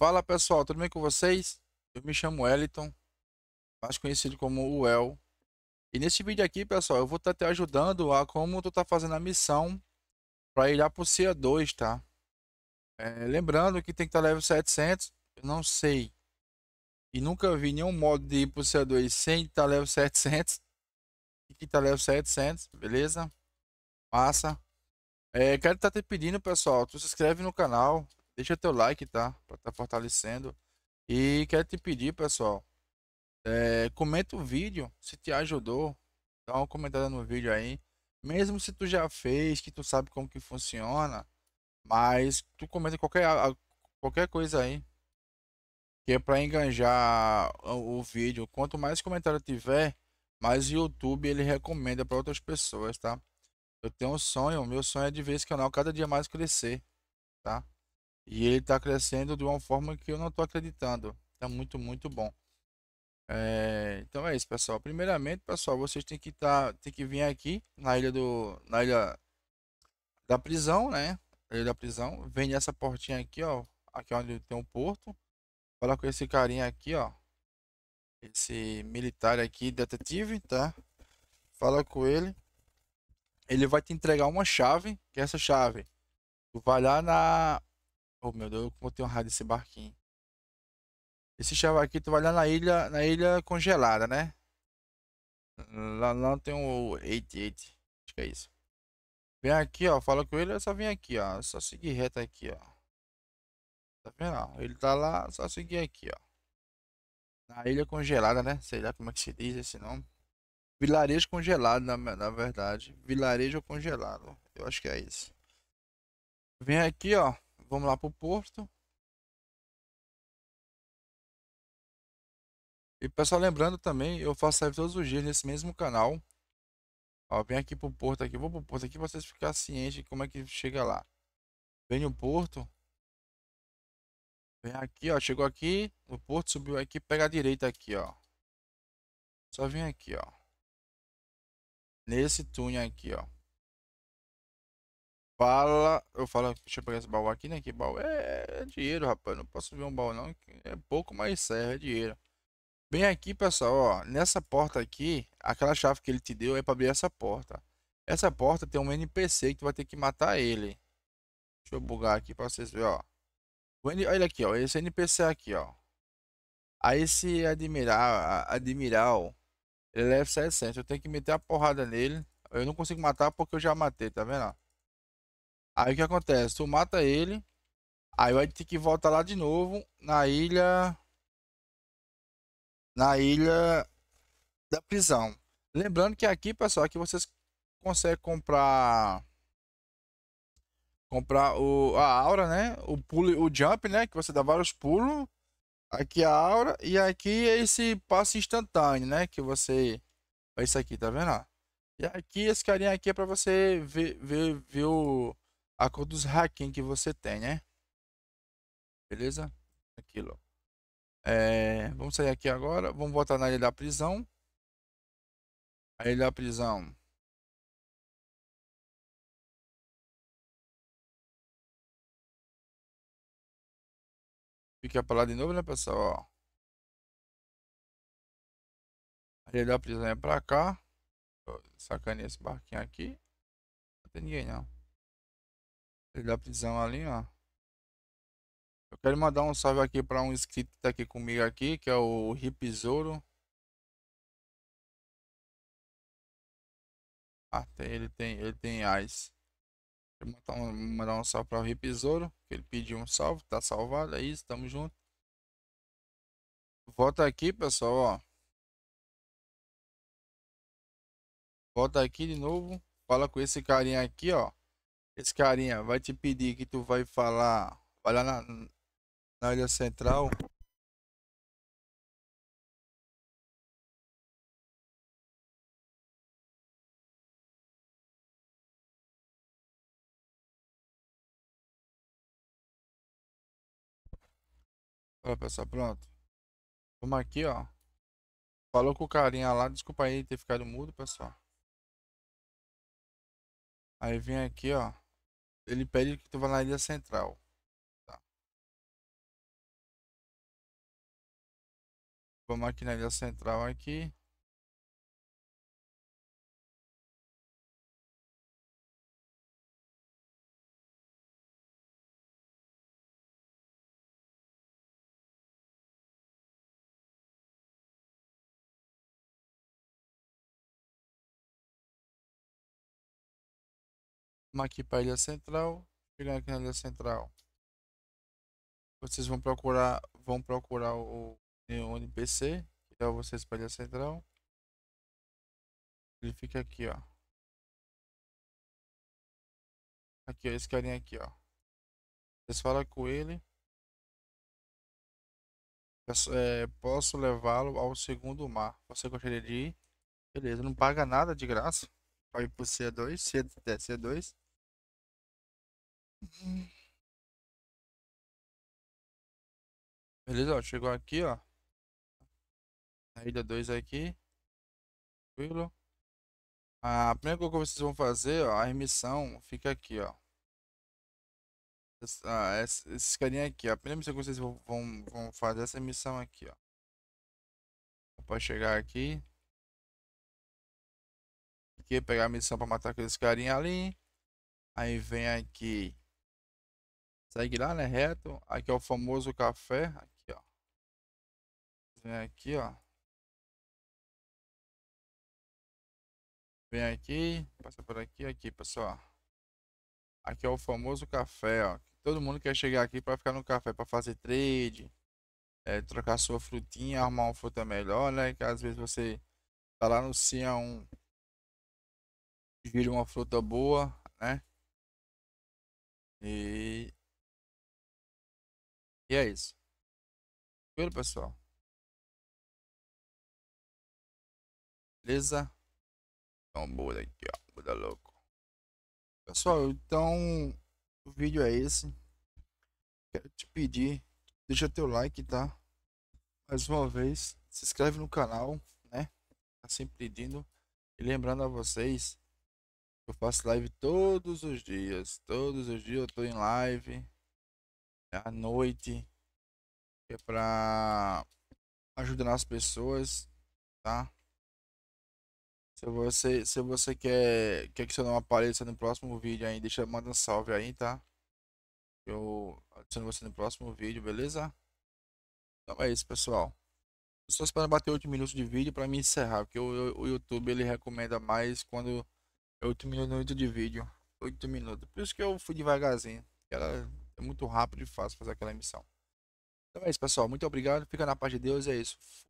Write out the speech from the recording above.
Fala pessoal, tudo bem com vocês? Eu me chamo Eliton, mais conhecido como o El E nesse vídeo aqui, pessoal, eu vou estar tá te ajudando a como tu tá fazendo a missão para ir lá pro CA2, tá? É, lembrando que tem que estar tá level 700, eu não sei. E nunca vi nenhum modo de ir pro c 2 sem estar tá level 700. E que tá level 700, beleza? Massa. É, quero estar tá te pedindo, pessoal, tu se inscreve no canal, Deixa teu like, tá? Pra estar tá fortalecendo. E quero te pedir, pessoal. É, comenta o vídeo se te ajudou. Dá uma comentada no vídeo aí. Mesmo se tu já fez, que tu sabe como que funciona. Mas tu comenta qualquer, qualquer coisa aí. Que é pra enganjar o, o vídeo. Quanto mais comentário tiver, mais o YouTube ele recomenda para outras pessoas, tá? Eu tenho um sonho, meu sonho é de ver esse canal cada dia mais crescer, tá? E ele está crescendo de uma forma que eu não estou acreditando. Está muito, muito bom. É, então é isso, pessoal. Primeiramente, pessoal, vocês têm que tá, tem que vir aqui na ilha do, na ilha da prisão, né? Ilha da prisão. Vem nessa portinha aqui, ó. Aqui é onde tem um porto. Fala com esse carinha aqui, ó. Esse militar aqui, detetive, tá? Fala com ele. Ele vai te entregar uma chave, que é essa chave. Tu vai lá na Oh meu Deus, como tem um raio desse barquinho. Esse chave aqui tu vai lá na ilha, na ilha congelada, né? Lá, não tem um 88. Acho que é isso. Vem aqui, ó. Fala com ele, eu só vim aqui, ó. Só seguir reto aqui, ó. Tá vendo? Ó? Ele tá lá, só seguir aqui, ó. Na ilha congelada, né? Sei lá como é que se diz esse nome. Vilarejo congelado, na, na verdade. Vilarejo congelado. Eu acho que é isso. Vem aqui, ó. Vamos lá para o Porto. E pessoal, lembrando também, eu faço live todos os dias nesse mesmo canal. Ó, vem aqui para o Porto aqui, vou para o Porto aqui para vocês ficarem cientes de como é que chega lá. Vem no Porto. Vem aqui, ó, chegou aqui, O Porto, subiu aqui, pega a direita aqui, ó. Só vem aqui, ó. Nesse túnel aqui, ó fala, eu falo, deixa eu pegar esse baú aqui, né? Que baú é, é dinheiro, rapaz. Não posso ver um baú não, é pouco, mas serve, é, é dinheiro. Bem aqui, pessoal, ó, nessa porta aqui, aquela chave que ele te deu é para abrir essa porta. Essa porta tem um NPC que tu vai ter que matar ele. Deixa eu bugar aqui para vocês verem, ó. Olha aqui, ó, esse NPC aqui, ó. A esse admiral, admiral, ele é 700. Eu tenho que meter a porrada nele. Eu não consigo matar porque eu já matei, tá vendo? Aí o que acontece? Tu mata ele. Aí vai ter que voltar lá de novo na ilha. Na ilha da prisão. Lembrando que aqui, pessoal, que vocês conseguem comprar. Comprar o, a aura, né? O pulo, o jump, né? Que você dá vários pulos. Aqui a aura. E aqui é esse passo instantâneo, né? Que você. é isso aqui, tá vendo? E aqui, esse carinha aqui é pra você ver, ver, ver o a cor dos hacking que você tem, né? Beleza? Aquilo. É, vamos sair aqui agora. Vamos voltar na ilha da prisão. A ilha da prisão. Fica pra lá de novo, né, pessoal? Ó. A ilha da prisão é pra cá. Sacanei esse barquinho aqui. Não tem ninguém, não da prisão ali, ó. Eu quero mandar um salve aqui para um inscrito que tá aqui comigo aqui, que é o Ripzoro. Ah, tem, ele tem, ele tem AIS. Vou mandar um, mandar um salve para o Ripzoro, que ele pediu um salve, tá salvado, é isso, tamo junto. Volta aqui, pessoal, ó. Volta aqui de novo, fala com esse carinha aqui, ó. Esse carinha vai te pedir que tu vai falar. Vai lá na, na ilha central. Olha pessoal, pronto. Vamos aqui, ó. Falou com o carinha lá. Desculpa aí ter ficado mudo, pessoal. Aí vem aqui, ó. Ele pede que tu vá na ilha central. Tá. Vamos aqui na ilha central aqui. Vamos aqui para a ilha central. Chegando aqui na ilha central. Vocês vão procurar, vão procurar o, o NPC, que é vocês para a ilha central. Ele fica aqui, ó. Aqui, ó, esse carinha aqui, ó. Vocês falam com ele. É, posso levá-lo ao segundo mar. Você gostaria de ir? Beleza, não paga nada de graça. Vai o C2, C2. Uhum. Beleza, ó, chegou aqui, ó. Na ilha 2 aqui. Tranquilo. A primeira coisa que vocês vão fazer, ó, a emissão fica aqui, ó. Ah, esses carinha aqui, ó. A primeira missão que vocês vão, vão, vão fazer é essa missão aqui, ó. Pode chegar aqui. Aqui, pegar a missão pra matar aqueles carinha ali. Aí vem aqui Segue lá, né? Reto. Aqui é o famoso café. Aqui, ó. Vem aqui, ó. Vem aqui. Passa por aqui, aqui, pessoal. Aqui é o famoso café, ó. Todo mundo quer chegar aqui para ficar no café, para fazer trade, é, trocar sua frutinha, arrumar uma fruta melhor, né? Que às vezes você tá lá no CIA um vira uma fruta boa, né? E e é isso. Tranquilo, pessoal? Beleza? Então, muda aqui, ó. Muda louco. Pessoal, então o vídeo é esse. Quero te pedir, deixa teu like, tá? Mais uma vez, se inscreve no canal, né? Tá sempre pedindo. E lembrando a vocês, eu faço live todos os dias. Todos os dias eu tô em live. Né, à noite, é para ajudar as pessoas, tá? Se você, se você quer, quer que seu nome apareça no próximo vídeo aí, deixa, manda um salve aí, tá? Eu adiciono você no próximo vídeo, beleza? Então é isso, pessoal. só esperando bater 8 minutos de vídeo para me encerrar, porque o, o, o YouTube ele recomenda mais quando é 8 minutos de vídeo. 8 minutos. Por isso que eu fui devagarzinho. Era é muito rápido e fácil fazer aquela emissão. Então é isso, pessoal. Muito obrigado. Fica na paz de Deus. É isso. Fui.